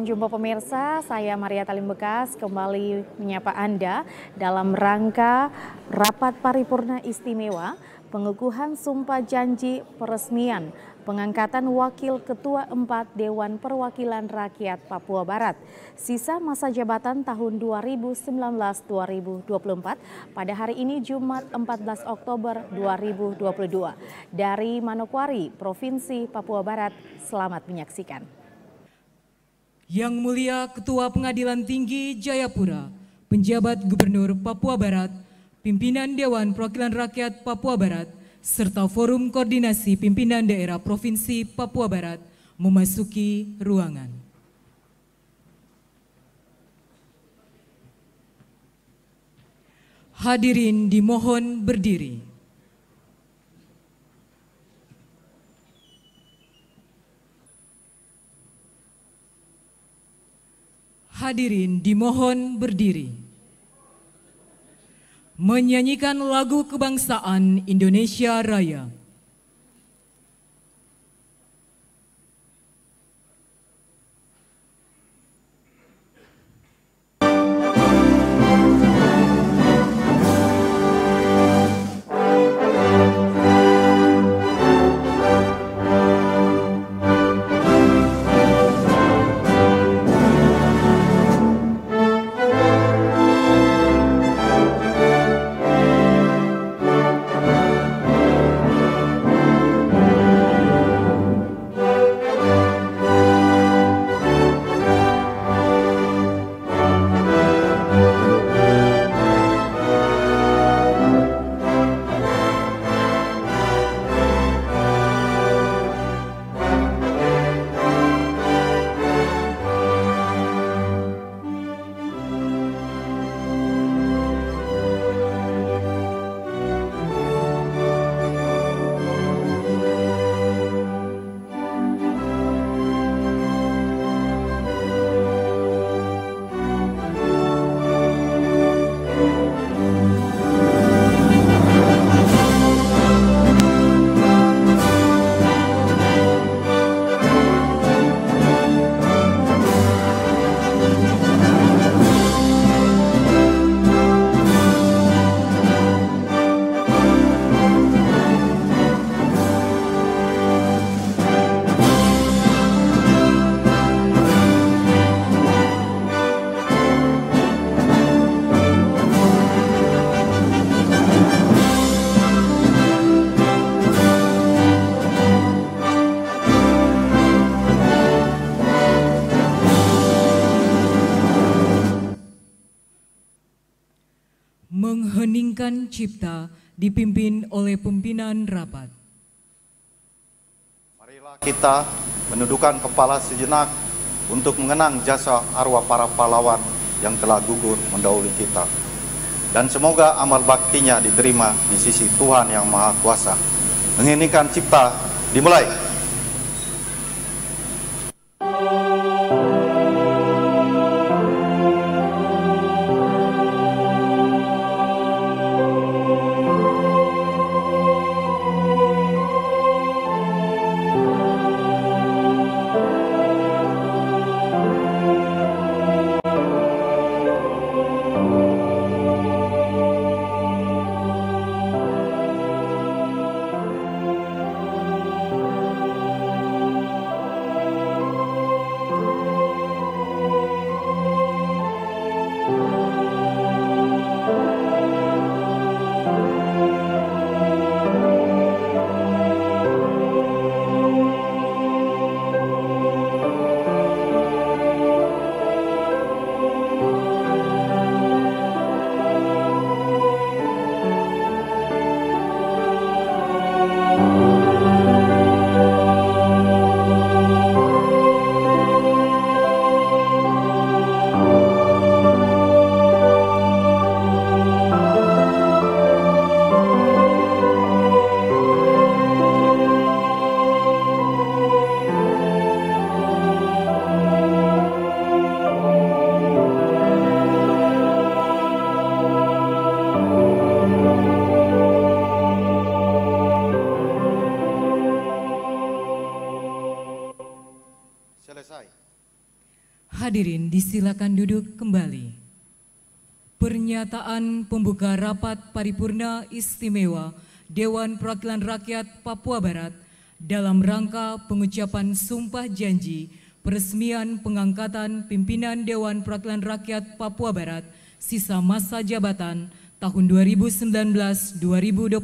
Salam jumpa pemirsa, saya Maria Talimbekas kembali menyapa Anda dalam rangka Rapat Paripurna Istimewa pengukuhan sumpah janji peresmian pengangkatan Wakil Ketua empat Dewan Perwakilan Rakyat Papua Barat. Sisa masa jabatan tahun 2019-2024 pada hari ini Jumat 14 Oktober 2022 dari Manokwari, Provinsi Papua Barat. Selamat menyaksikan. Yang Mulia Ketua Pengadilan Tinggi Jayapura, Penjabat Gubernur Papua Barat, Pimpinan Dewan Perwakilan Rakyat Papua Barat, serta Forum Koordinasi Pimpinan Daerah Provinsi Papua Barat memasuki ruangan. Hadirin dimohon berdiri. Hadirin dimohon berdiri. Menyanyikan lagu kebangsaan Indonesia Raya. Cipta dipimpin oleh pimpinan rapat. Marilah kita menundukkan kepala sejenak untuk mengenang jasa arwah para pahlawan yang telah gugur mendahului kita. Dan semoga amal baktinya diterima di sisi Tuhan yang Maha Kuasa. Menginginkan cipta dimulai. Thank you. Pembuka Rapat Paripurna Istimewa Dewan Perwakilan Rakyat Papua Barat dalam rangka pengucapan sumpah janji peresmian pengangkatan pimpinan Dewan Perwakilan Rakyat Papua Barat sisa masa jabatan tahun 2019-2024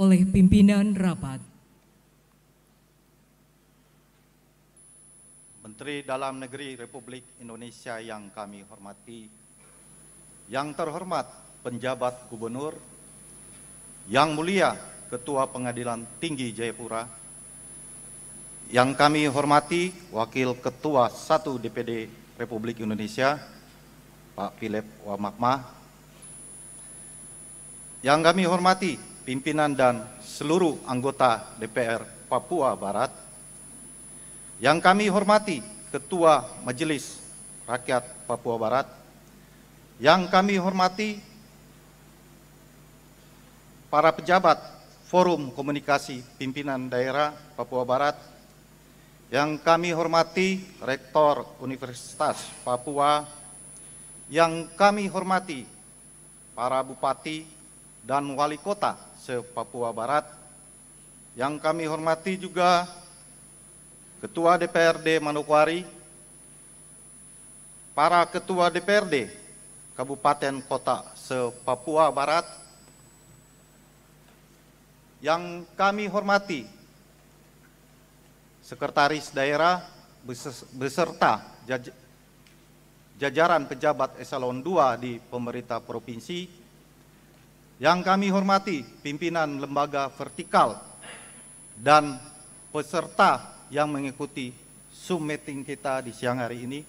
oleh pimpinan rapat. Menteri Dalam Negeri Republik Indonesia yang kami hormati, yang terhormat penjabat gubernur, Yang Mulia Ketua Pengadilan Tinggi Jayapura, yang kami hormati Wakil Ketua 1 DPD Republik Indonesia, Pak Philip Wamakma, yang kami hormati pimpinan dan seluruh anggota DPR Papua Barat, yang kami hormati Ketua Majelis Rakyat Papua Barat, yang kami hormati para pejabat Forum Komunikasi Pimpinan Daerah Papua Barat, yang kami hormati Rektor Universitas Papua, yang kami hormati para bupati dan wali kota se-Papua Barat, yang kami hormati juga Ketua DPRD Manokwari, para Ketua DPRD Kabupaten Kota se-Papua Barat, yang kami hormati Sekretaris Daerah beserta jajaran pejabat eselon 2 di pemerintah provinsi yang kami hormati pimpinan lembaga vertikal dan peserta yang mengikuti Zoom meeting kita di siang hari ini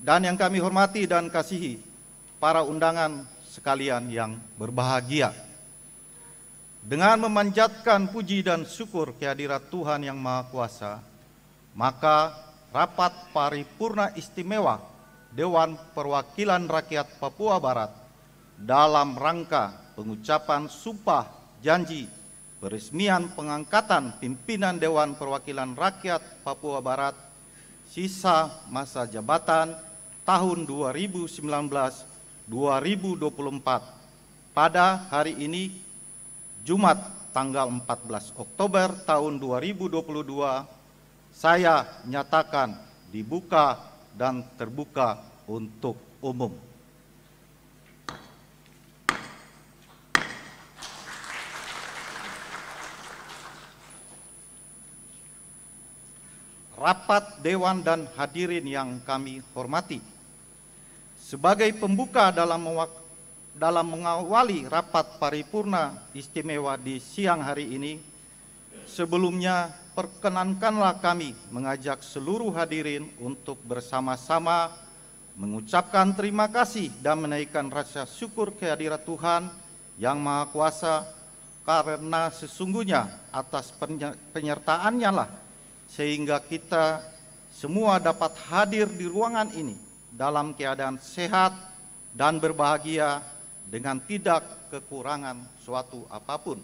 dan yang kami hormati dan kasihi para undangan sekalian yang berbahagia dengan memanjatkan puji dan syukur kehadirat Tuhan yang Maha Kuasa, maka rapat paripurna istimewa Dewan Perwakilan Rakyat Papua Barat dalam rangka pengucapan sumpah janji peresmian pengangkatan pimpinan Dewan Perwakilan Rakyat Papua Barat sisa masa jabatan tahun 2019-2024 pada hari ini Jumat tanggal 14 Oktober tahun 2022 saya nyatakan dibuka dan terbuka untuk umum. Rapat Dewan dan hadirin yang kami hormati, sebagai pembuka dalam dalam mengawali rapat paripurna istimewa di siang hari ini, sebelumnya perkenankanlah kami mengajak seluruh hadirin untuk bersama-sama mengucapkan terima kasih dan menaikkan rasa syukur kehadirat Tuhan yang Maha Kuasa karena sesungguhnya atas penyertaannya lah sehingga kita semua dapat hadir di ruangan ini dalam keadaan sehat dan berbahagia dengan tidak kekurangan suatu apapun.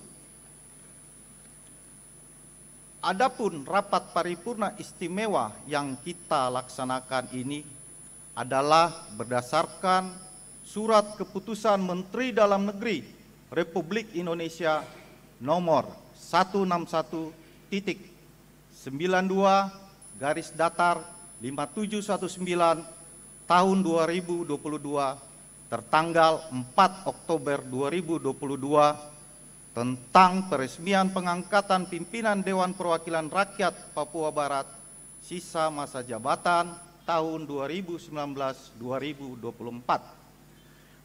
Adapun rapat paripurna istimewa yang kita laksanakan ini adalah berdasarkan surat keputusan Menteri Dalam Negeri Republik Indonesia nomor 161 titik 92 garis datar 5719 tahun 2022 tertanggal 4 Oktober 2022 tentang peresmian pengangkatan pimpinan Dewan Perwakilan Rakyat Papua Barat sisa masa jabatan tahun 2019-2024.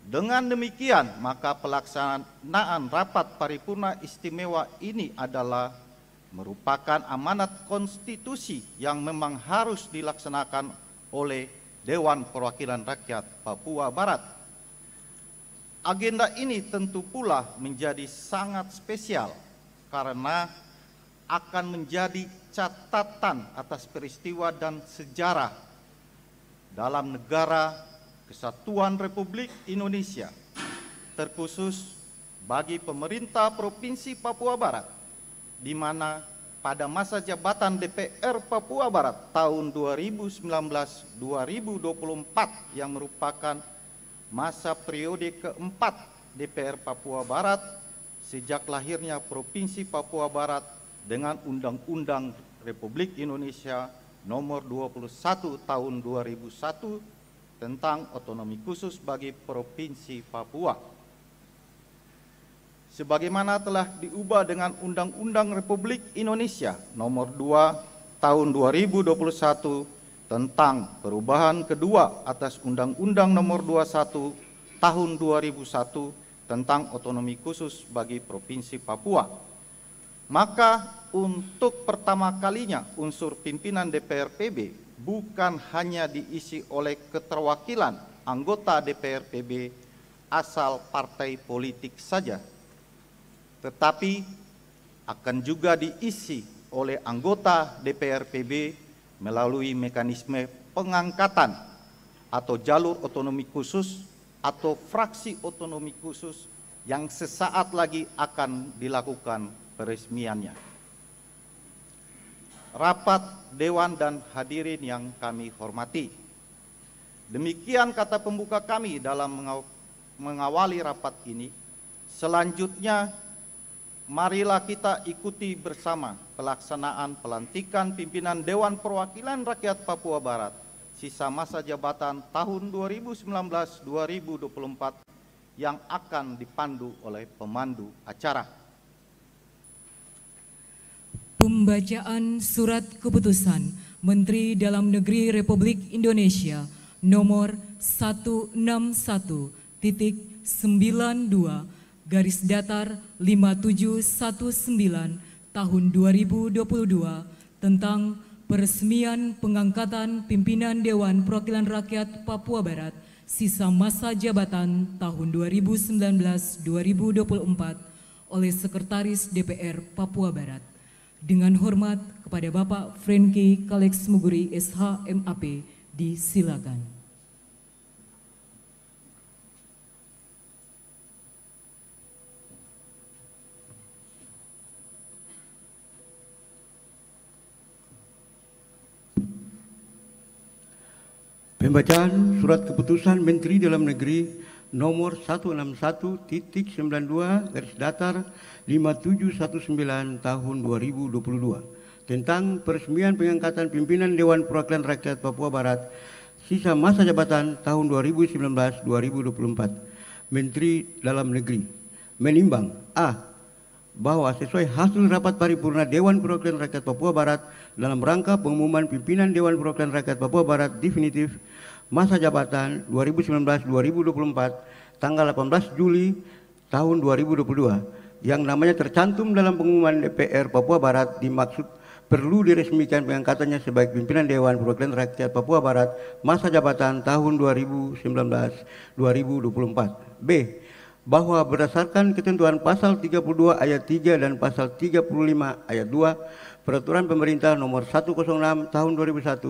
Dengan demikian, maka pelaksanaan rapat paripurna istimewa ini adalah merupakan amanat konstitusi yang memang harus dilaksanakan oleh Dewan Perwakilan Rakyat Papua Barat. Agenda ini tentu pula menjadi sangat spesial karena akan menjadi catatan atas peristiwa dan sejarah dalam negara kesatuan Republik Indonesia, terkhusus bagi pemerintah Provinsi Papua Barat, di mana pada masa jabatan DPR Papua Barat tahun 2019-2024 yang merupakan masa periode keempat DPR Papua Barat sejak lahirnya Provinsi Papua Barat dengan Undang-Undang Republik Indonesia nomor 21 tahun 2001 tentang otonomi khusus bagi Provinsi Papua. Sebagaimana telah diubah dengan Undang-Undang Republik Indonesia nomor 2 tahun 2021 tentang perubahan kedua atas Undang-Undang Nomor 21 Tahun 2001 tentang otonomi khusus bagi Provinsi Papua. Maka untuk pertama kalinya unsur pimpinan DPR PB bukan hanya diisi oleh keterwakilan anggota DPR PB asal partai politik saja, tetapi akan juga diisi oleh anggota DPR PB melalui mekanisme pengangkatan atau jalur otonomi khusus atau fraksi otonomi khusus yang sesaat lagi akan dilakukan peresmiannya. Rapat Dewan dan hadirin yang kami hormati. Demikian kata pembuka kami dalam mengawali rapat ini. Selanjutnya marilah kita ikuti bersama pelaksanaan pelantikan pimpinan Dewan Perwakilan Rakyat Papua Barat sisa masa jabatan tahun 2019-2024 yang akan dipandu oleh pemandu acara. Pembacaan Surat Keputusan Menteri Dalam Negeri Republik Indonesia nomor 161.92 garis datar 5719 tahun 2022 tentang peresmian pengangkatan pimpinan Dewan Perwakilan Rakyat Papua Barat sisa masa jabatan tahun 2019-2024 oleh Sekretaris DPR Papua Barat. Dengan hormat kepada Bapak Frankie Kalex Muguri SH MAP disilakan. Pembacaan Surat Keputusan Menteri Dalam Negeri nomor 161.92 garis datar 5719 tahun 2022 tentang peresmian pengangkatan pimpinan Dewan Perwakilan Rakyat Papua Barat sisa masa jabatan tahun 2019-2024 Menteri Dalam Negeri menimbang A bahwa sesuai hasil rapat paripurna Dewan Perwakilan Rakyat Papua Barat dalam rangka pengumuman pimpinan Dewan Perwakilan Rakyat Papua Barat definitif masa jabatan 2019-2024 tanggal 18 Juli tahun 2022 yang namanya tercantum dalam pengumuman DPR Papua Barat dimaksud perlu diresmikan pengangkatannya sebagai pimpinan Dewan Perwakilan Rakyat Papua Barat masa jabatan tahun 2019-2024. B. Bahwa berdasarkan ketentuan pasal 32 ayat 3 dan pasal 35 ayat 2 Peraturan Pemerintah nomor 106 tahun 2001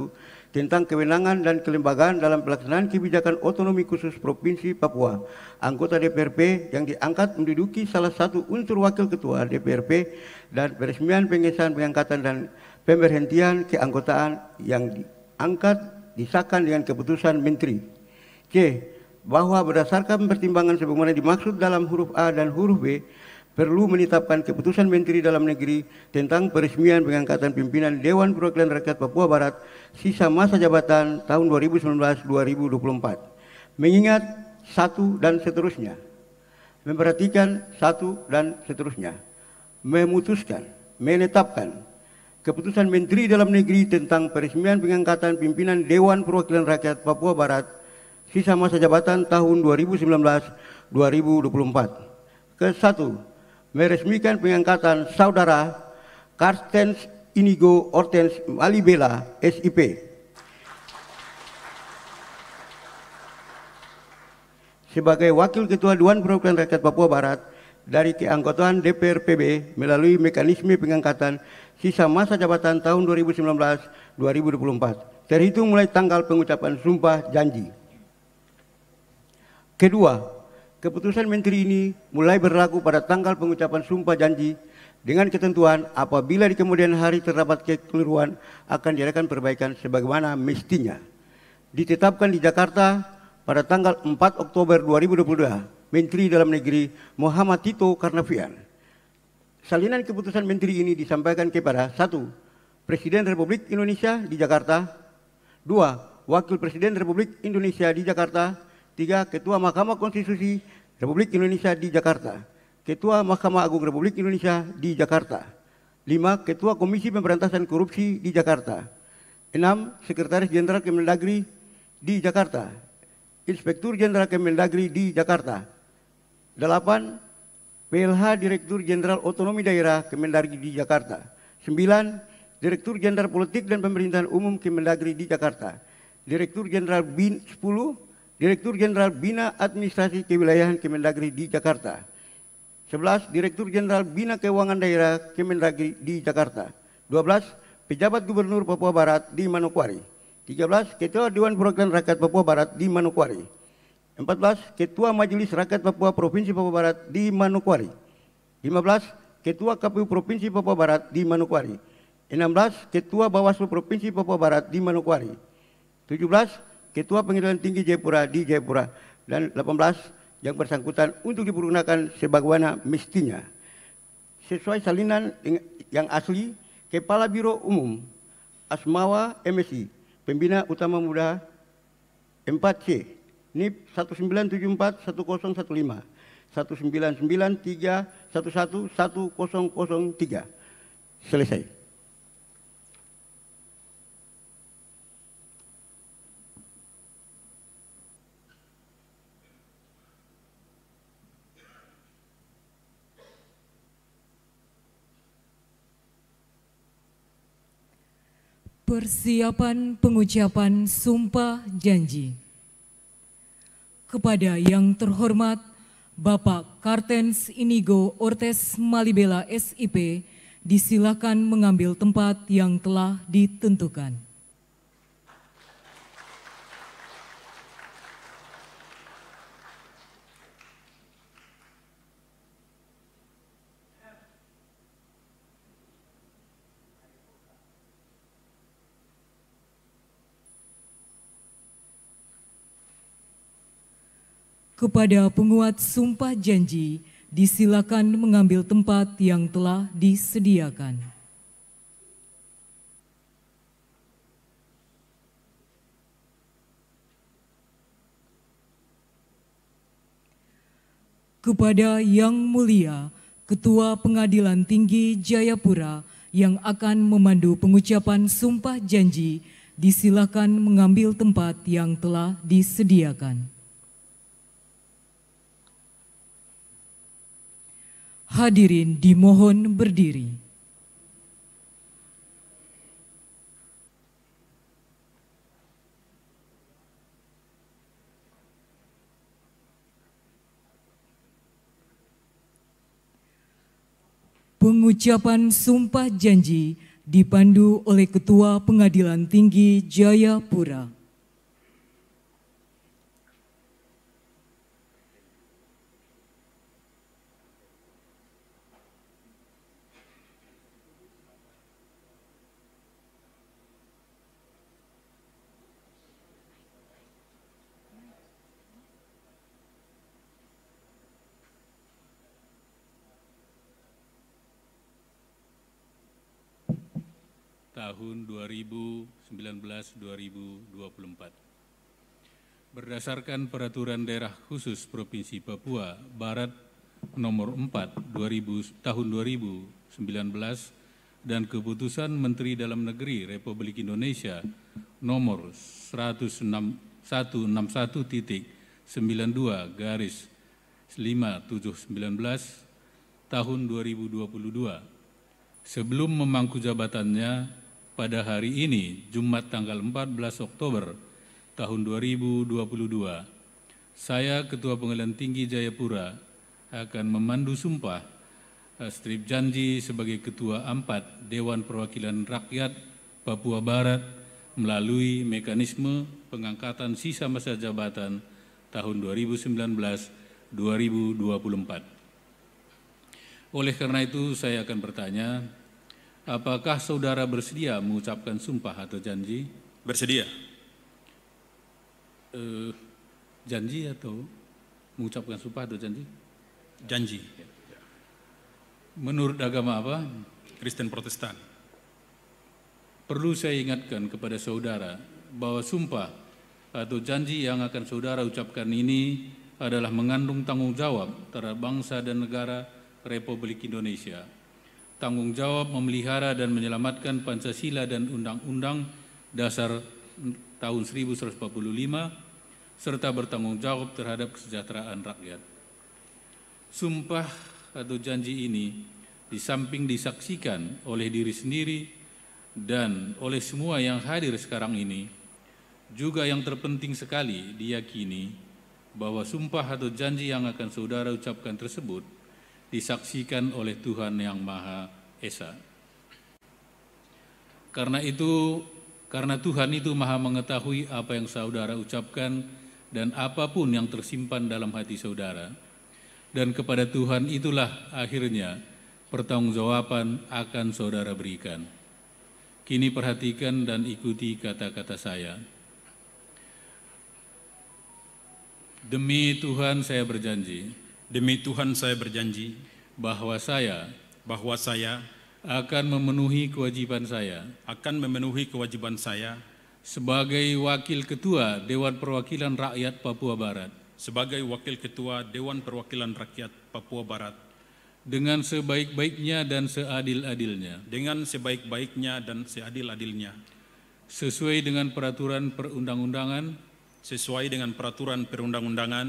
tentang kewenangan dan kelembagaan dalam pelaksanaan kebijakan otonomi khusus Provinsi Papua. Anggota DPRP yang diangkat menduduki salah satu unsur wakil ketua DPRP dan peresmian pengesahan pengangkatan dan pemberhentian keanggotaan yang diangkat disahkan dengan keputusan Menteri. C. Bahwa berdasarkan pertimbangan sebagaimana dimaksud dalam huruf A dan huruf B, perlu menetapkan keputusan Menteri Dalam Negeri tentang peresmian pengangkatan pimpinan Dewan Perwakilan Rakyat Papua Barat sisa masa jabatan tahun 2019-2024. Mengingat satu dan seterusnya. Memperhatikan satu dan seterusnya. Memutuskan, menetapkan keputusan Menteri Dalam Negeri tentang peresmian pengangkatan pimpinan Dewan Perwakilan Rakyat Papua Barat sisa masa jabatan tahun 2019-2024. Ke satu, meresmikan pengangkatan saudara Karstens Inigo Ortens Malibela SIP. Sebagai Wakil Ketua Dewan Perwakilan Rakyat Papua Barat dari keanggotaan DPRPB melalui mekanisme pengangkatan sisa masa jabatan tahun 2019-2024 terhitung mulai tanggal pengucapan sumpah janji. Kedua, Keputusan menteri ini mulai berlaku pada tanggal pengucapan sumpah janji dengan ketentuan apabila di kemudian hari terdapat kekeliruan akan diadakan perbaikan sebagaimana mestinya. Ditetapkan di Jakarta pada tanggal 4 Oktober 2022, Menteri Dalam Negeri Muhammad Tito Karnavian. Salinan keputusan menteri ini disampaikan kepada satu Presiden Republik Indonesia di Jakarta, dua Wakil Presiden Republik Indonesia di Jakarta, Tiga, Ketua Mahkamah Konstitusi Republik Indonesia di Jakarta. Ketua Mahkamah Agung Republik Indonesia di Jakarta. Lima, Ketua Komisi Pemberantasan Korupsi di Jakarta. Enam, Sekretaris Jenderal Kemendagri di Jakarta. Inspektur Jenderal Kemendagri di Jakarta. Delapan, PLH Direktur Jenderal Otonomi Daerah Kemendagri di Jakarta. Sembilan, Direktur Jenderal Politik dan Pemerintahan Umum Kemendagri di Jakarta. Direktur Jenderal BIN 10, Direktur Jenderal Bina Administrasi Kewilayahan Kemendagri di Jakarta. 11. Direktur Jenderal Bina Keuangan Daerah Kemendagri di Jakarta. 12. Pejabat Gubernur Papua Barat di Manokwari. 13. Ketua Dewan Perwakilan Rakyat Papua Barat di Manokwari. 14. Ketua Majelis Rakyat Papua Provinsi Papua Barat di Manokwari. 15. Ketua KPU Provinsi Papua Barat di Manokwari. 16. Ketua Bawaslu Provinsi Papua Barat di Manokwari. 17. Ketua Pengadilan Tinggi Jayapura di Jayapura dan 18 yang bersangkutan untuk dipergunakan sebagaimana mestinya sesuai salinan yang asli Kepala Biro Umum Asmawa MSI Pembina Utama Muda 4C NIP 1974 1015 1993 1003 selesai Persiapan pengucapan sumpah janji. Kepada yang terhormat Bapak Kartens Inigo Ortes Malibela SIP, disilakan mengambil tempat yang telah ditentukan. Kepada penguat sumpah janji, disilakan mengambil tempat yang telah disediakan. Kepada Yang Mulia, Ketua Pengadilan Tinggi Jayapura yang akan memandu pengucapan sumpah janji, disilakan mengambil tempat yang telah disediakan. Hadirin dimohon berdiri. Pengucapan sumpah janji dipandu oleh Ketua Pengadilan Tinggi Jayapura. tahun 2019-2024. Berdasarkan Peraturan Daerah Khusus Provinsi Papua Barat nomor 4 2000, tahun 2019 dan keputusan Menteri Dalam Negeri Republik Indonesia nomor 161.92 garis 5719 tahun 2022 sebelum memangku jabatannya pada hari ini, Jumat tanggal 14 Oktober tahun 2022, saya Ketua Pengadilan Tinggi Jayapura akan memandu sumpah eh, strip janji sebagai Ketua Ampat Dewan Perwakilan Rakyat Papua Barat melalui mekanisme pengangkatan sisa masa jabatan tahun 2019-2024. Oleh karena itu, saya akan bertanya, Apakah saudara bersedia mengucapkan sumpah atau janji? Bersedia. Eh, janji atau mengucapkan sumpah atau janji? Janji. Menurut agama apa? Kristen Protestan. Perlu saya ingatkan kepada saudara bahwa sumpah atau janji yang akan saudara ucapkan ini adalah mengandung tanggung jawab terhadap bangsa dan negara Republik Indonesia tanggung jawab memelihara dan menyelamatkan Pancasila dan Undang-Undang Dasar tahun 1945 serta bertanggung jawab terhadap kesejahteraan rakyat. Sumpah atau janji ini di samping disaksikan oleh diri sendiri dan oleh semua yang hadir sekarang ini, juga yang terpenting sekali diyakini bahwa sumpah atau janji yang akan saudara ucapkan tersebut disaksikan oleh Tuhan Yang Maha Esa. Karena itu, karena Tuhan itu Maha Mengetahui apa yang saudara ucapkan dan apapun yang tersimpan dalam hati saudara, dan kepada Tuhan itulah akhirnya pertanggungjawaban akan saudara berikan. Kini perhatikan dan ikuti kata-kata saya. Demi Tuhan saya berjanji, Demi Tuhan saya berjanji bahwa saya bahwa saya akan memenuhi kewajiban saya akan memenuhi kewajiban saya sebagai wakil ketua Dewan Perwakilan Rakyat Papua Barat sebagai wakil ketua Dewan Perwakilan Rakyat Papua Barat dengan sebaik-baiknya dan seadil-adilnya dengan sebaik-baiknya dan seadil-adilnya sesuai dengan peraturan perundang-undangan sesuai dengan peraturan perundang-undangan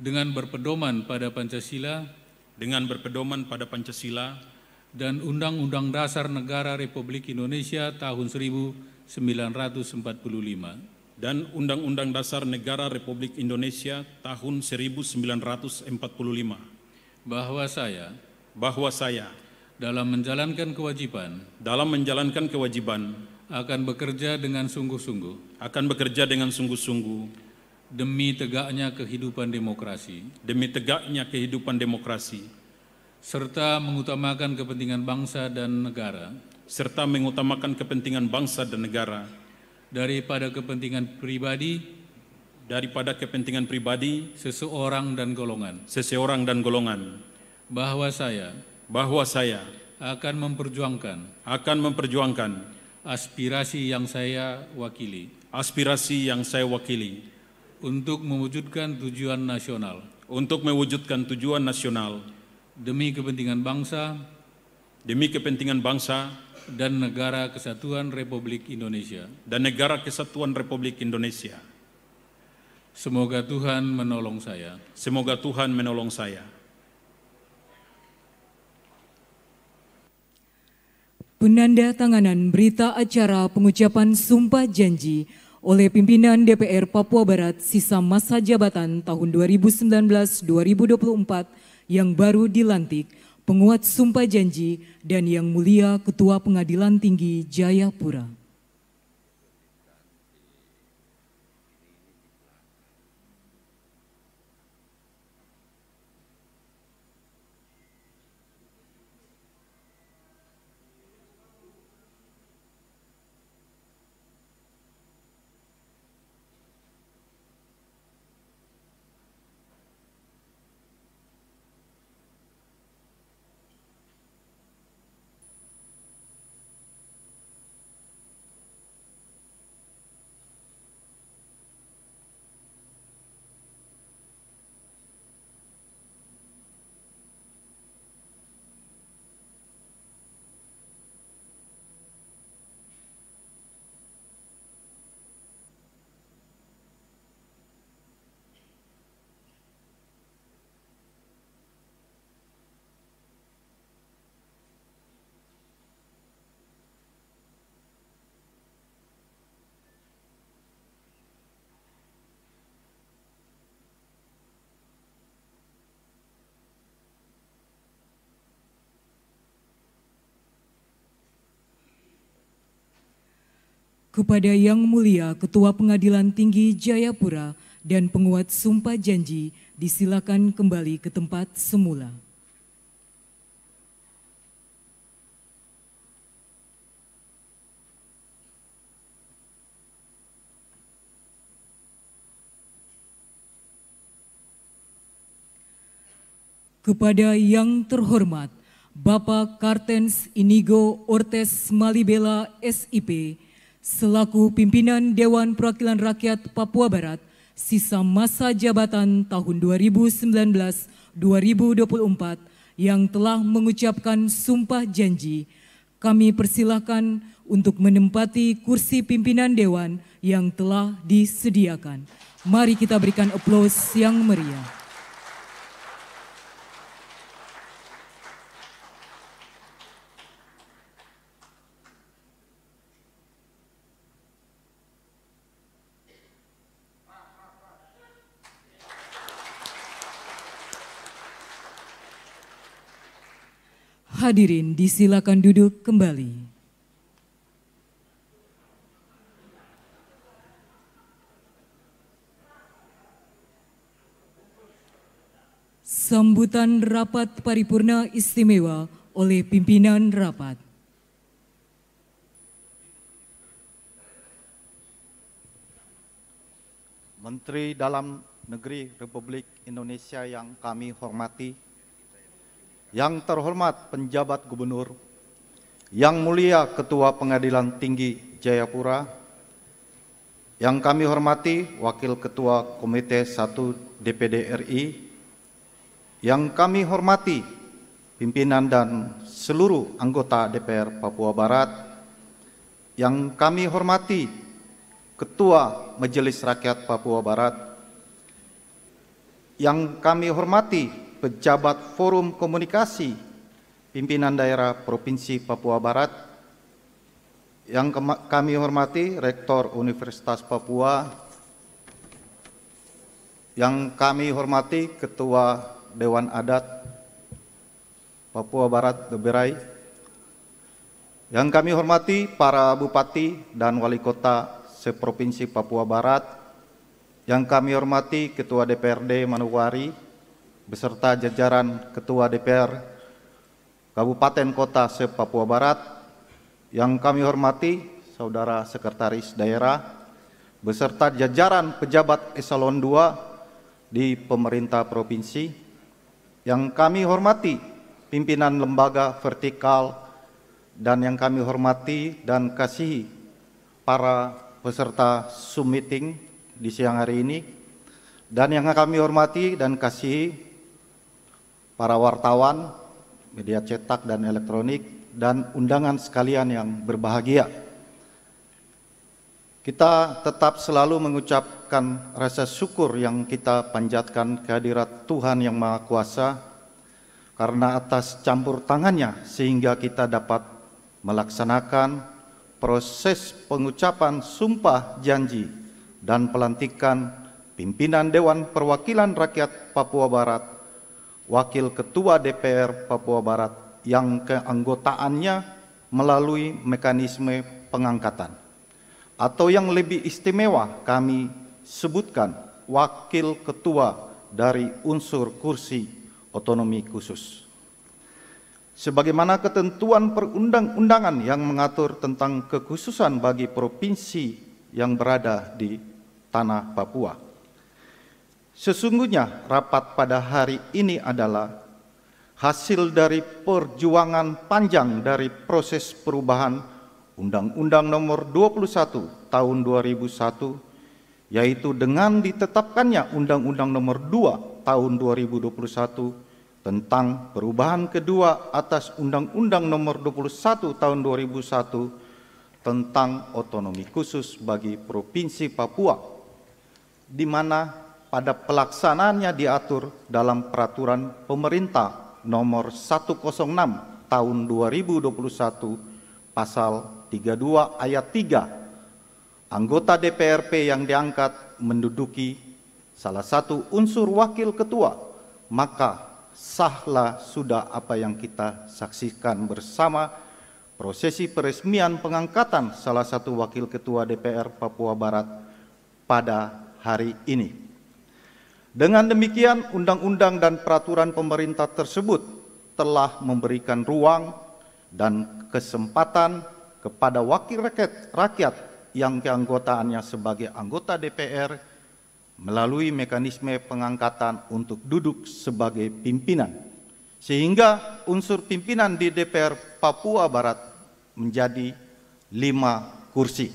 dengan berpedoman pada Pancasila dengan berpedoman pada Pancasila dan Undang-Undang Dasar Negara Republik Indonesia tahun 1945 dan Undang-Undang Dasar Negara Republik Indonesia tahun 1945 bahwa saya bahwa saya dalam menjalankan kewajiban dalam menjalankan kewajiban akan bekerja dengan sungguh-sungguh akan bekerja dengan sungguh-sungguh demi tegaknya kehidupan demokrasi, demi tegaknya kehidupan demokrasi, serta mengutamakan kepentingan bangsa dan negara, serta mengutamakan kepentingan bangsa dan negara daripada kepentingan pribadi, daripada kepentingan pribadi seseorang dan golongan, seseorang dan golongan, bahwa saya, bahwa saya akan memperjuangkan, akan memperjuangkan aspirasi yang saya wakili, aspirasi yang saya wakili untuk mewujudkan tujuan nasional untuk mewujudkan tujuan nasional demi kepentingan bangsa demi kepentingan bangsa dan negara kesatuan Republik Indonesia dan negara kesatuan Republik Indonesia Semoga Tuhan menolong saya. Semoga Tuhan menolong saya. Penanda tanganan berita acara pengucapan sumpah janji oleh pimpinan DPR Papua Barat sisa masa jabatan tahun 2019-2024 yang baru dilantik penguat sumpah janji dan yang mulia Ketua Pengadilan Tinggi Jayapura. kepada Yang Mulia Ketua Pengadilan Tinggi Jayapura dan penguat sumpah janji disilakan kembali ke tempat semula. Kepada yang terhormat Bapak Kartens Inigo Ortes Malibela SIP, selaku pimpinan Dewan Perwakilan Rakyat Papua Barat sisa masa jabatan tahun 2019-2024 yang telah mengucapkan sumpah janji, kami persilahkan untuk menempati kursi pimpinan Dewan yang telah disediakan. Mari kita berikan aplaus yang meriah. hadirin disilakan duduk kembali. Sambutan rapat paripurna istimewa oleh pimpinan rapat. Menteri Dalam Negeri Republik Indonesia yang kami hormati, yang terhormat penjabat gubernur, yang mulia Ketua Pengadilan Tinggi Jayapura, yang kami hormati Wakil Ketua Komite 1 DPD RI, yang kami hormati pimpinan dan seluruh anggota DPR Papua Barat, yang kami hormati Ketua Majelis Rakyat Papua Barat, yang kami hormati pejabat Forum Komunikasi Pimpinan Daerah Provinsi Papua Barat, yang kami hormati Rektor Universitas Papua, yang kami hormati Ketua Dewan Adat Papua Barat Deberai, yang kami hormati para bupati dan wali kota seprovinsi Papua Barat, yang kami hormati Ketua DPRD Manuwari, beserta jajaran Ketua DPR Kabupaten Kota se-Papua Barat, yang kami hormati Saudara Sekretaris Daerah, beserta jajaran pejabat eselon II di pemerintah provinsi, yang kami hormati pimpinan lembaga vertikal dan yang kami hormati dan kasihi para peserta Zoom meeting di siang hari ini dan yang kami hormati dan kasihi para wartawan, media cetak dan elektronik, dan undangan sekalian yang berbahagia. Kita tetap selalu mengucapkan rasa syukur yang kita panjatkan kehadirat Tuhan Yang Maha Kuasa karena atas campur tangannya sehingga kita dapat melaksanakan proses pengucapan sumpah janji dan pelantikan pimpinan Dewan Perwakilan Rakyat Papua Barat Wakil Ketua DPR Papua Barat yang keanggotaannya melalui mekanisme pengangkatan. Atau yang lebih istimewa kami sebutkan Wakil Ketua dari unsur kursi otonomi khusus. Sebagaimana ketentuan perundang-undangan yang mengatur tentang kekhususan bagi provinsi yang berada di tanah Papua Sesungguhnya rapat pada hari ini adalah hasil dari perjuangan panjang dari proses perubahan Undang-Undang Nomor 21 Tahun 2001 yaitu dengan ditetapkannya Undang-Undang Nomor 2 Tahun 2021 tentang perubahan kedua atas Undang-Undang Nomor 21 Tahun 2001 tentang otonomi khusus bagi Provinsi Papua di mana pada pelaksanaannya diatur dalam peraturan pemerintah nomor 106 tahun 2021 pasal 32 ayat 3 anggota DPRP yang diangkat menduduki salah satu unsur wakil ketua maka sahlah sudah apa yang kita saksikan bersama prosesi peresmian pengangkatan salah satu wakil ketua DPR Papua Barat pada hari ini. Dengan demikian, undang-undang dan peraturan pemerintah tersebut telah memberikan ruang dan kesempatan kepada wakil rakyat, rakyat yang keanggotaannya sebagai anggota DPR melalui mekanisme pengangkatan untuk duduk sebagai pimpinan. Sehingga unsur pimpinan di DPR Papua Barat menjadi lima kursi.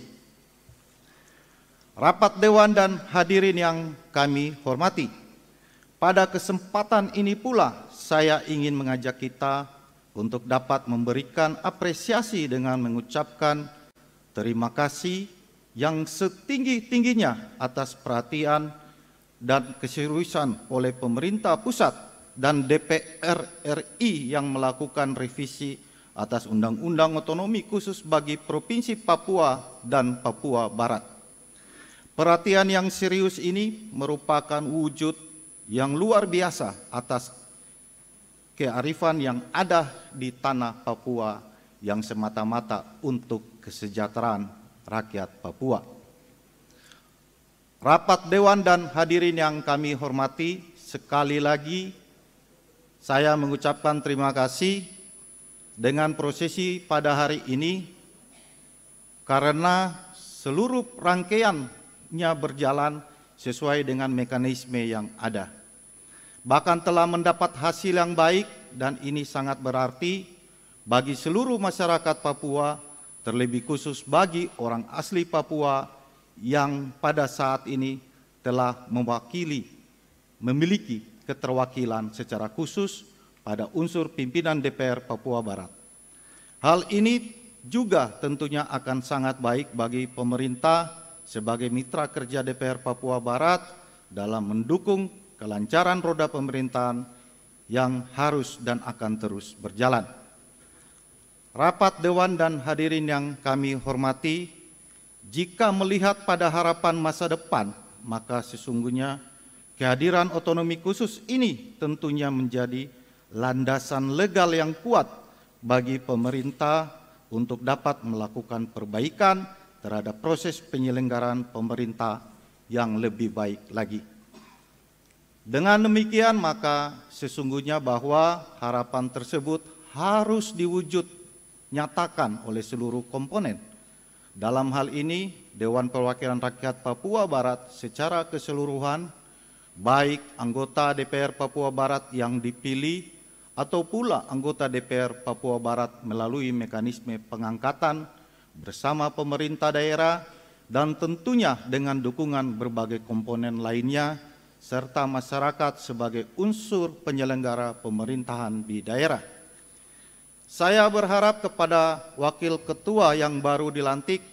Rapat dewan dan hadirin yang kami hormati. Pada kesempatan ini pula saya ingin mengajak kita untuk dapat memberikan apresiasi dengan mengucapkan terima kasih yang setinggi-tingginya atas perhatian dan keseriusan oleh pemerintah pusat dan DPR RI yang melakukan revisi atas Undang-Undang Otonomi Khusus bagi Provinsi Papua dan Papua Barat. Perhatian yang serius ini merupakan wujud yang luar biasa atas kearifan yang ada di tanah Papua yang semata-mata untuk kesejahteraan rakyat Papua. Rapat Dewan dan hadirin yang kami hormati, sekali lagi saya mengucapkan terima kasih dengan prosesi pada hari ini karena seluruh rangkaian hidupnya berjalan sesuai dengan mekanisme yang ada. Bahkan telah mendapat hasil yang baik dan ini sangat berarti bagi seluruh masyarakat Papua, terlebih khusus bagi orang asli Papua yang pada saat ini telah mewakili, memiliki keterwakilan secara khusus pada unsur pimpinan DPR Papua Barat. Hal ini juga tentunya akan sangat baik bagi pemerintah sebagai mitra kerja DPR Papua Barat dalam mendukung kelancaran roda pemerintahan yang harus dan akan terus berjalan. Rapat Dewan dan hadirin yang kami hormati, jika melihat pada harapan masa depan, maka sesungguhnya kehadiran otonomi khusus ini tentunya menjadi landasan legal yang kuat bagi pemerintah untuk dapat melakukan perbaikan terhadap proses penyelenggaraan pemerintah yang lebih baik lagi. Dengan demikian maka sesungguhnya bahwa harapan tersebut harus diwujud nyatakan oleh seluruh komponen. Dalam hal ini Dewan Perwakilan Rakyat Papua Barat secara keseluruhan baik anggota DPR Papua Barat yang dipilih atau pula anggota DPR Papua Barat melalui mekanisme pengangkatan bersama pemerintah daerah dan tentunya dengan dukungan berbagai komponen lainnya serta masyarakat sebagai unsur penyelenggara pemerintahan di daerah. Saya berharap kepada Wakil Ketua yang baru dilantik,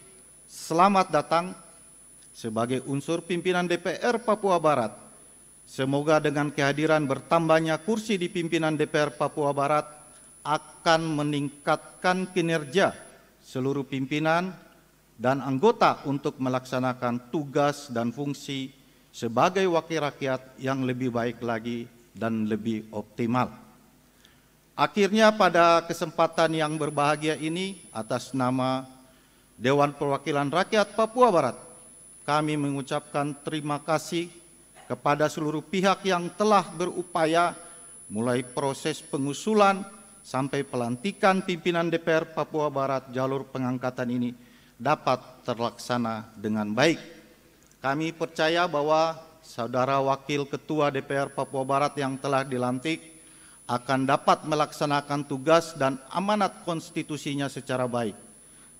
selamat datang sebagai unsur pimpinan DPR Papua Barat. Semoga dengan kehadiran bertambahnya kursi di pimpinan DPR Papua Barat akan meningkatkan kinerja seluruh pimpinan dan anggota untuk melaksanakan tugas dan fungsi sebagai wakil rakyat yang lebih baik lagi dan lebih optimal. Akhirnya pada kesempatan yang berbahagia ini atas nama Dewan Perwakilan Rakyat Papua Barat, kami mengucapkan terima kasih kepada seluruh pihak yang telah berupaya mulai proses pengusulan sampai pelantikan pimpinan DPR Papua Barat jalur pengangkatan ini dapat terlaksana dengan baik. Kami percaya bahwa saudara wakil ketua DPR Papua Barat yang telah dilantik akan dapat melaksanakan tugas dan amanat konstitusinya secara baik,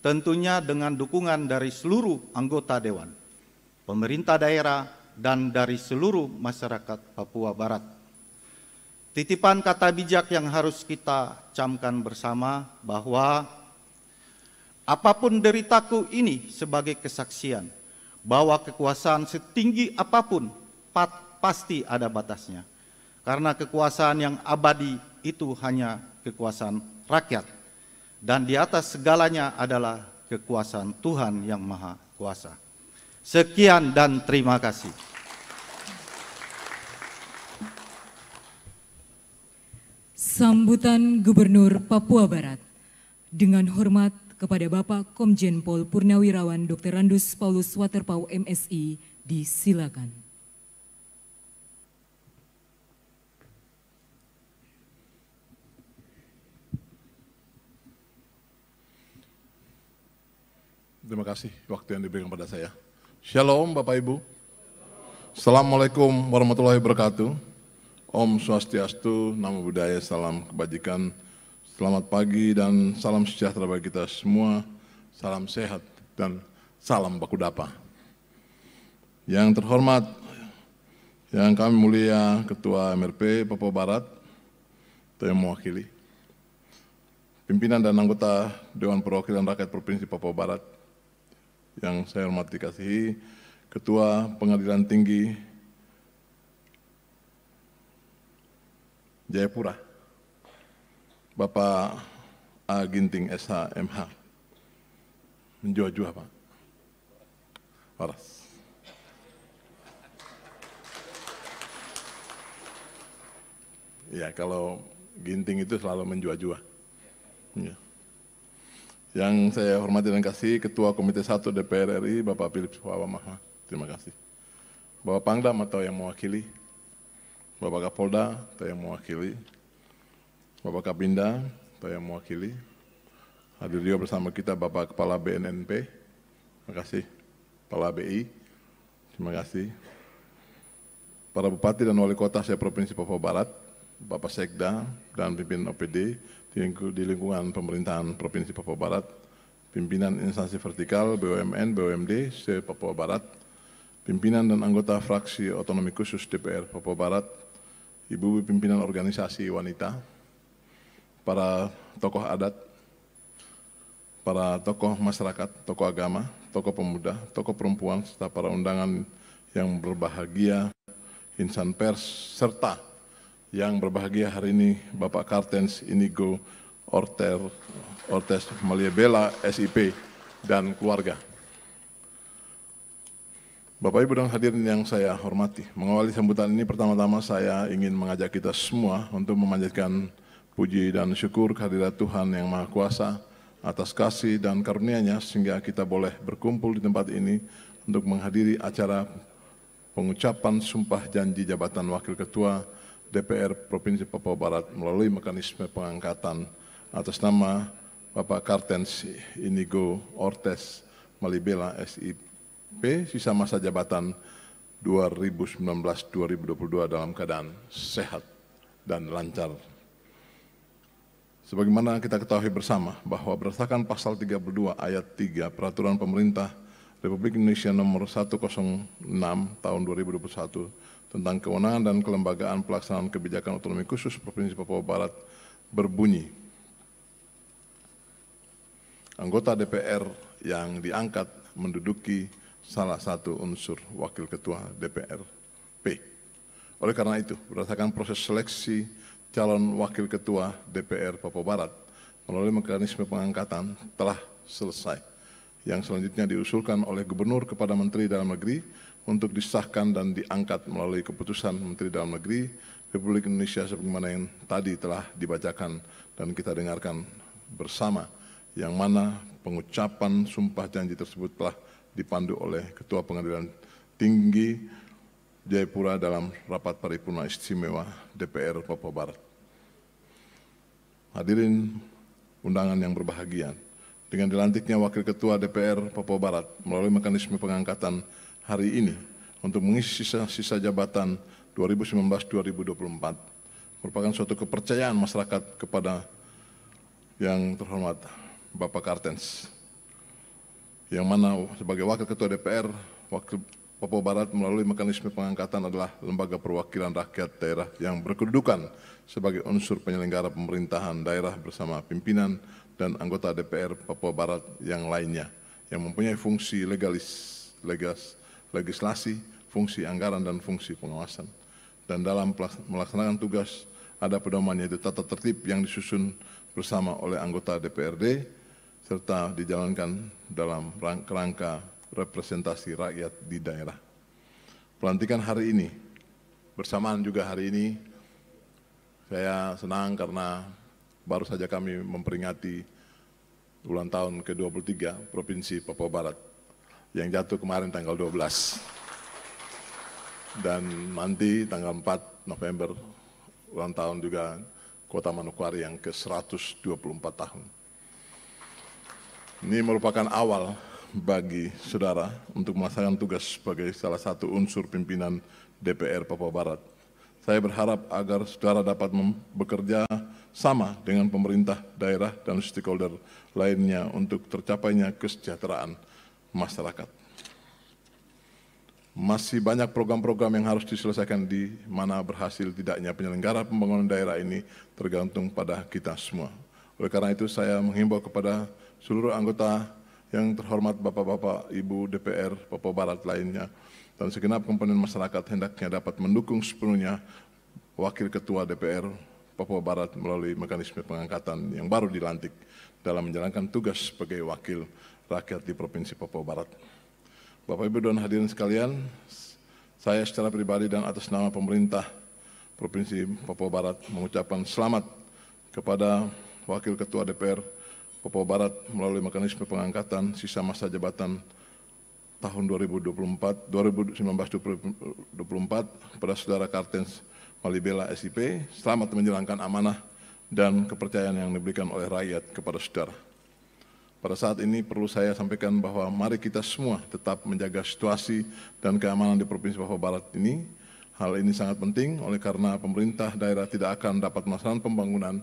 tentunya dengan dukungan dari seluruh anggota dewan, pemerintah daerah, dan dari seluruh masyarakat Papua Barat. Titipan kata bijak yang harus kita camkan bersama bahwa apapun deritaku ini sebagai kesaksian bahwa kekuasaan setinggi apapun pat, pasti ada batasnya. Karena kekuasaan yang abadi itu hanya kekuasaan rakyat dan di atas segalanya adalah kekuasaan Tuhan yang Maha Kuasa. Sekian dan terima kasih. Sambutan Gubernur Papua Barat. Dengan hormat kepada Bapak Komjen Pol Purnawirawan Dr. Randus Paulus Waterpau MSI, disilakan. Terima kasih waktu yang diberikan pada saya. Shalom Bapak Ibu. Assalamualaikum warahmatullahi wabarakatuh. Om Swastiastu, Namo Buddhaya, Salam Kebajikan, Selamat pagi dan salam sejahtera bagi kita semua, salam sehat dan salam baku bakudapa. Yang terhormat, yang kami mulia Ketua MRP Papua Barat, atau yang mewakili, pimpinan dan anggota Dewan Perwakilan Rakyat Provinsi Papua Barat, yang saya hormati kasihi, Ketua Pengadilan Tinggi Jayapura, Bapak A. Ginting SHMH. Menjual-jual, Pak. Oras. Ya, kalau Ginting itu selalu menjual-jual. Ya. Yang saya hormati dan kasih Ketua Komite 1 DPR RI Bapak Philip Suhawa Terima kasih. Bapak Pangdam atau yang mewakili. Bapak Kapolda, saya mewakili. Bapak Kabinda, saya mewakili. Hadir juga bersama kita Bapak Kepala BNNP, terima kasih. Kepala BI, terima kasih. Para Bupati dan Wali Kota saya Provinsi Papua Barat, Bapak Sekda dan pimpinan OPD di lingkungan pemerintahan Provinsi Papua Barat, pimpinan instansi vertikal BUMN, BUMD, se Papua Barat, pimpinan dan anggota fraksi otonomi khusus DPR Papua Barat, ibu pimpinan organisasi wanita, para tokoh adat, para tokoh masyarakat, tokoh agama, tokoh pemuda, tokoh perempuan, serta para undangan yang berbahagia, insan pers, serta yang berbahagia hari ini Bapak Kartens Inigo Orter, Ortes Maliebela SIP dan keluarga. Bapak Ibu dan hadirin yang saya hormati, mengawali sambutan ini pertama-tama saya ingin mengajak kita semua untuk memanjatkan puji dan syukur kehadirat Tuhan yang Maha Kuasa atas kasih dan karunia-Nya sehingga kita boleh berkumpul di tempat ini untuk menghadiri acara pengucapan sumpah janji jabatan Wakil Ketua DPR Provinsi Papua Barat melalui mekanisme pengangkatan atas nama Bapak Kartens Inigo Ortes Malibela SIP P sisa masa jabatan 2019-2022 dalam keadaan sehat dan lancar. Sebagaimana kita ketahui bersama bahwa berdasarkan pasal 32 ayat 3 Peraturan Pemerintah Republik Indonesia nomor 106 tahun 2021 tentang kewenangan dan kelembagaan pelaksanaan kebijakan otonomi khusus Provinsi Papua Barat berbunyi anggota DPR yang diangkat menduduki salah satu unsur wakil ketua DPR P. Oleh karena itu, berdasarkan proses seleksi calon wakil ketua DPR Papua Barat melalui mekanisme pengangkatan telah selesai. Yang selanjutnya diusulkan oleh Gubernur kepada Menteri Dalam Negeri untuk disahkan dan diangkat melalui keputusan Menteri Dalam Negeri Republik Indonesia sebagaimana yang tadi telah dibacakan dan kita dengarkan bersama yang mana pengucapan sumpah janji tersebut telah dipandu oleh Ketua Pengadilan Tinggi Jayapura dalam rapat paripurna istimewa DPR Papua Barat. Hadirin undangan yang berbahagia, dengan dilantiknya Wakil Ketua DPR Papua Barat melalui mekanisme pengangkatan hari ini untuk mengisi sisa-sisa jabatan 2019-2024 merupakan suatu kepercayaan masyarakat kepada yang terhormat Bapak Kartens yang mana sebagai Wakil Ketua DPR, Wakil Papua Barat melalui mekanisme pengangkatan adalah lembaga perwakilan rakyat daerah yang berkedudukan sebagai unsur penyelenggara pemerintahan daerah bersama pimpinan dan anggota DPR Papua Barat yang lainnya yang mempunyai fungsi legalis, legas, legislasi, fungsi anggaran dan fungsi pengawasan. Dan dalam melaksanakan tugas ada pedoman yaitu tata tertib yang disusun bersama oleh anggota DPRD serta dijalankan dalam kerangka representasi rakyat di daerah. Pelantikan hari ini, bersamaan juga hari ini, saya senang karena baru saja kami memperingati ulang tahun ke-23 Provinsi Papua Barat yang jatuh kemarin tanggal 12. Dan nanti tanggal 4 November ulang tahun juga Kota Manokwari yang ke-124 tahun. Ini merupakan awal bagi saudara untuk melaksanakan tugas sebagai salah satu unsur pimpinan DPR Papua Barat. Saya berharap agar saudara dapat bekerja sama dengan pemerintah daerah dan stakeholder lainnya untuk tercapainya kesejahteraan masyarakat. Masih banyak program-program yang harus diselesaikan di mana berhasil tidaknya penyelenggara pembangunan daerah ini tergantung pada kita semua. Oleh karena itu saya menghimbau kepada seluruh anggota yang terhormat Bapak-Bapak, Ibu DPR, Papua Barat lainnya, dan segenap komponen masyarakat hendaknya dapat mendukung sepenuhnya Wakil Ketua DPR Papua Barat melalui mekanisme pengangkatan yang baru dilantik dalam menjalankan tugas sebagai wakil rakyat di Provinsi Papua Barat. Bapak Ibu dan hadirin sekalian, saya secara pribadi dan atas nama pemerintah Provinsi Papua Barat mengucapkan selamat kepada Wakil Ketua DPR Papua Barat melalui mekanisme pengangkatan sisa masa jabatan tahun 2024 2019-2024 pada saudara Kartens Malibela SIP selamat menjalankan amanah dan kepercayaan yang diberikan oleh rakyat kepada saudara. Pada saat ini perlu saya sampaikan bahwa mari kita semua tetap menjaga situasi dan keamanan di Provinsi Papua Barat ini. Hal ini sangat penting oleh karena pemerintah daerah tidak akan dapat melaksanakan pembangunan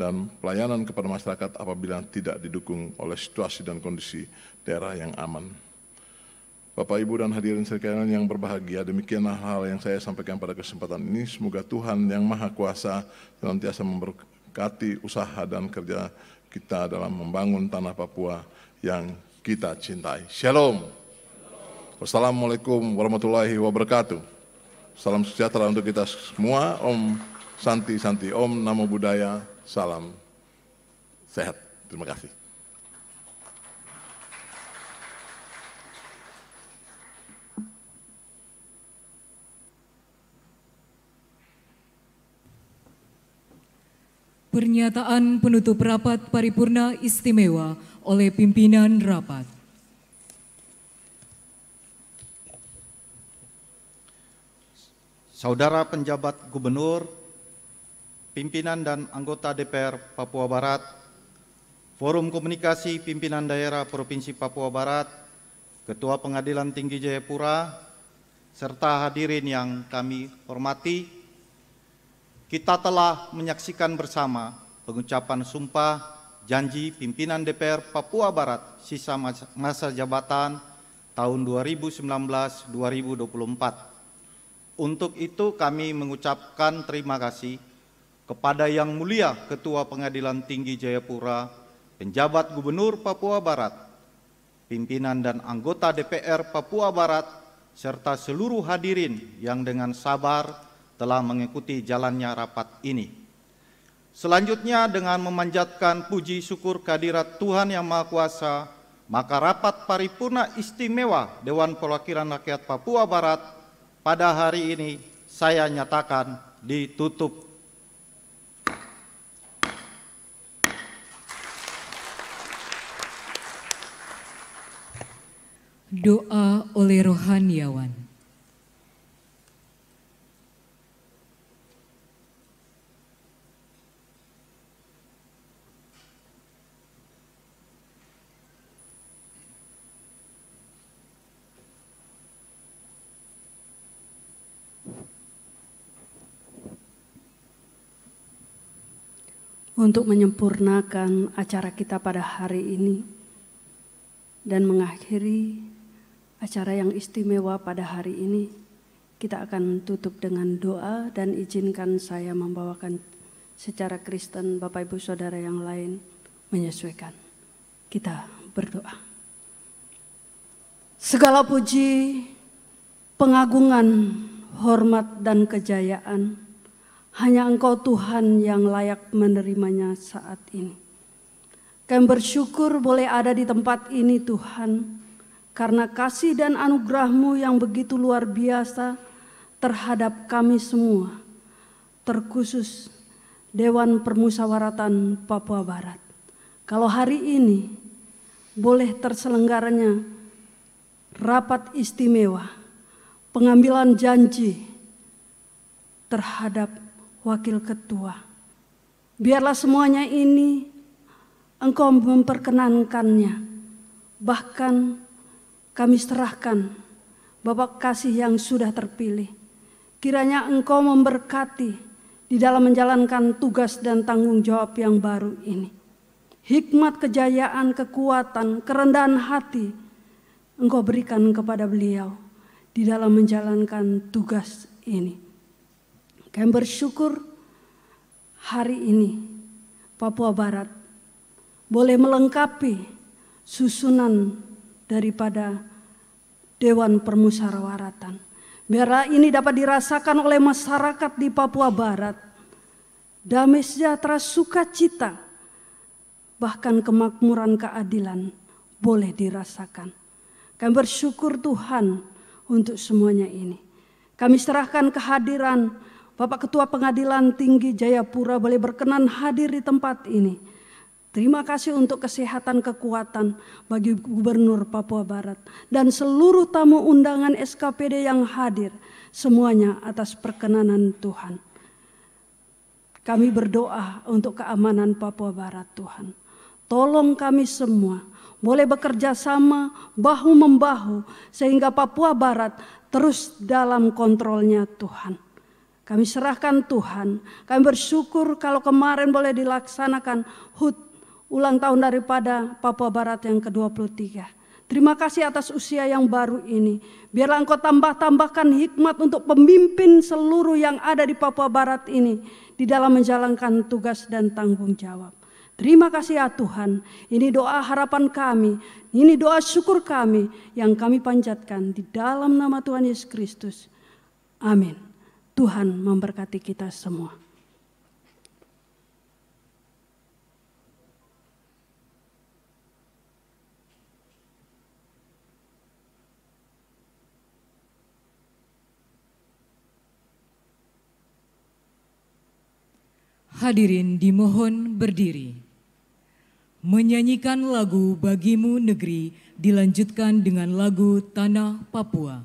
dan pelayanan kepada masyarakat apabila tidak didukung oleh situasi dan kondisi daerah yang aman. Bapak, Ibu, dan hadirin sekalian yang berbahagia, demikianlah hal yang saya sampaikan pada kesempatan ini. Semoga Tuhan yang Maha Kuasa senantiasa memberkati usaha dan kerja kita dalam membangun tanah Papua yang kita cintai. Shalom. Wassalamualaikum warahmatullahi wabarakatuh. Salam sejahtera untuk kita semua. Om Santi Santi Om Namo Buddhaya salam sehat. Terima kasih. Pernyataan penutup rapat paripurna istimewa oleh pimpinan rapat. Saudara penjabat gubernur pimpinan dan anggota DPR Papua Barat, Forum Komunikasi Pimpinan Daerah Provinsi Papua Barat, Ketua Pengadilan Tinggi Jayapura, serta hadirin yang kami hormati, kita telah menyaksikan bersama pengucapan sumpah janji pimpinan DPR Papua Barat sisa masa jabatan tahun 2019-2024. Untuk itu kami mengucapkan terima kasih kepada Yang Mulia Ketua Pengadilan Tinggi Jayapura, penjabat Gubernur Papua Barat, pimpinan dan anggota DPR Papua Barat, serta seluruh hadirin yang dengan sabar telah mengikuti jalannya rapat ini. Selanjutnya dengan memanjatkan puji syukur kehadirat Tuhan Yang Maha Kuasa, maka rapat paripurna istimewa Dewan Perwakilan Rakyat Papua Barat pada hari ini saya nyatakan ditutup. Doa oleh rohaniawan. untuk menyempurnakan acara kita pada hari ini dan mengakhiri acara yang istimewa pada hari ini. Kita akan tutup dengan doa dan izinkan saya membawakan secara Kristen Bapak Ibu Saudara yang lain menyesuaikan. Kita berdoa. Segala puji, pengagungan, hormat dan kejayaan hanya Engkau Tuhan yang layak menerimanya saat ini. Kami bersyukur boleh ada di tempat ini Tuhan karena kasih dan anugerahmu yang begitu luar biasa terhadap kami semua, terkhusus Dewan Permusawaratan Papua Barat. Kalau hari ini boleh terselenggaranya rapat istimewa pengambilan janji terhadap wakil ketua. Biarlah semuanya ini engkau memperkenankannya, bahkan kami serahkan Bapak kasih yang sudah terpilih. Kiranya engkau memberkati di dalam menjalankan tugas dan tanggung jawab yang baru ini. Hikmat kejayaan, kekuatan, kerendahan hati engkau berikan kepada beliau di dalam menjalankan tugas ini. Kami bersyukur hari ini Papua Barat boleh melengkapi susunan daripada Dewan Permusyawaratan. Biarlah ini dapat dirasakan oleh masyarakat di Papua Barat. Damai sejahtera sukacita, bahkan kemakmuran keadilan boleh dirasakan. Kami bersyukur Tuhan untuk semuanya ini. Kami serahkan kehadiran Bapak Ketua Pengadilan Tinggi Jayapura boleh berkenan hadir di tempat ini Terima kasih untuk kesehatan kekuatan bagi Gubernur Papua Barat dan seluruh tamu undangan SKPD yang hadir semuanya atas perkenanan Tuhan. Kami berdoa untuk keamanan Papua Barat Tuhan. Tolong kami semua boleh bekerja sama bahu membahu sehingga Papua Barat terus dalam kontrolnya Tuhan. Kami serahkan Tuhan, kami bersyukur kalau kemarin boleh dilaksanakan HUT ulang tahun daripada Papua Barat yang ke-23. Terima kasih atas usia yang baru ini. Biarlah engkau tambah-tambahkan hikmat untuk pemimpin seluruh yang ada di Papua Barat ini di dalam menjalankan tugas dan tanggung jawab. Terima kasih ya Tuhan. Ini doa harapan kami. Ini doa syukur kami yang kami panjatkan di dalam nama Tuhan Yesus Kristus. Amin. Tuhan memberkati kita semua. Hadirin dimohon berdiri. Menyanyikan lagu Bagimu Negeri dilanjutkan dengan lagu Tanah Papua.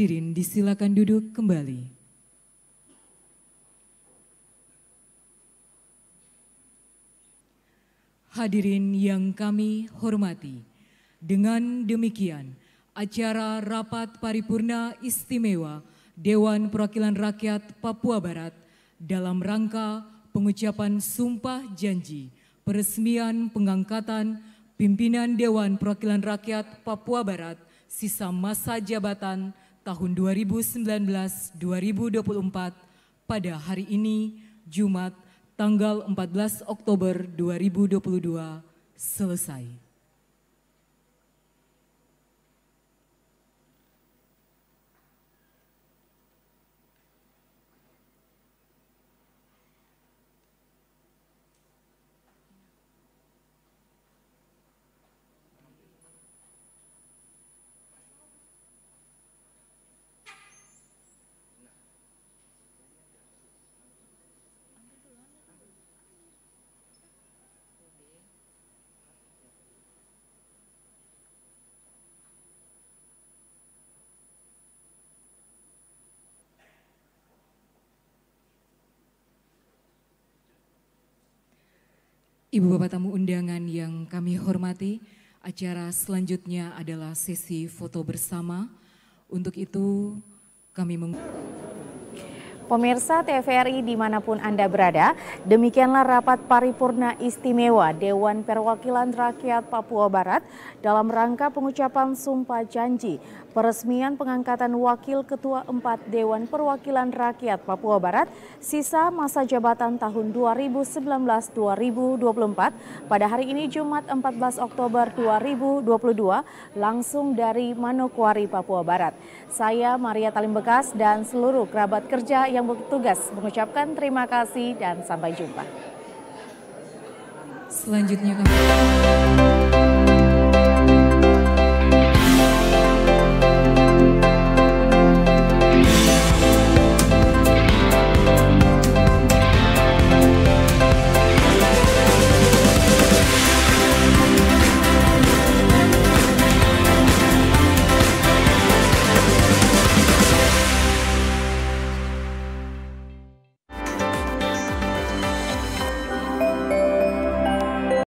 Hadirin, disilakan duduk kembali. Hadirin yang kami hormati, dengan demikian acara rapat paripurna istimewa Dewan Perwakilan Rakyat Papua Barat dalam rangka pengucapan sumpah janji peresmian pengangkatan pimpinan Dewan Perwakilan Rakyat Papua Barat sisa masa jabatan tahun 2019-2024 pada hari ini Jumat tanggal 14 Oktober 2022 selesai. Ibu Bapak tamu undangan yang kami hormati, acara selanjutnya adalah sesi foto bersama. Untuk itu kami mengundang Pemirsa TVRI dimanapun Anda berada, demikianlah rapat paripurna istimewa Dewan Perwakilan Rakyat Papua Barat dalam rangka pengucapan sumpah janji peresmian pengangkatan Wakil Ketua empat Dewan Perwakilan Rakyat Papua Barat sisa masa jabatan tahun 2019-2024 pada hari ini Jumat 14 Oktober 2022 langsung dari Manokwari, Papua Barat. Saya Maria Talimbekas dan seluruh kerabat kerja yang yang bertugas mengucapkan terima kasih dan sampai jumpa. Selanjutnya kami...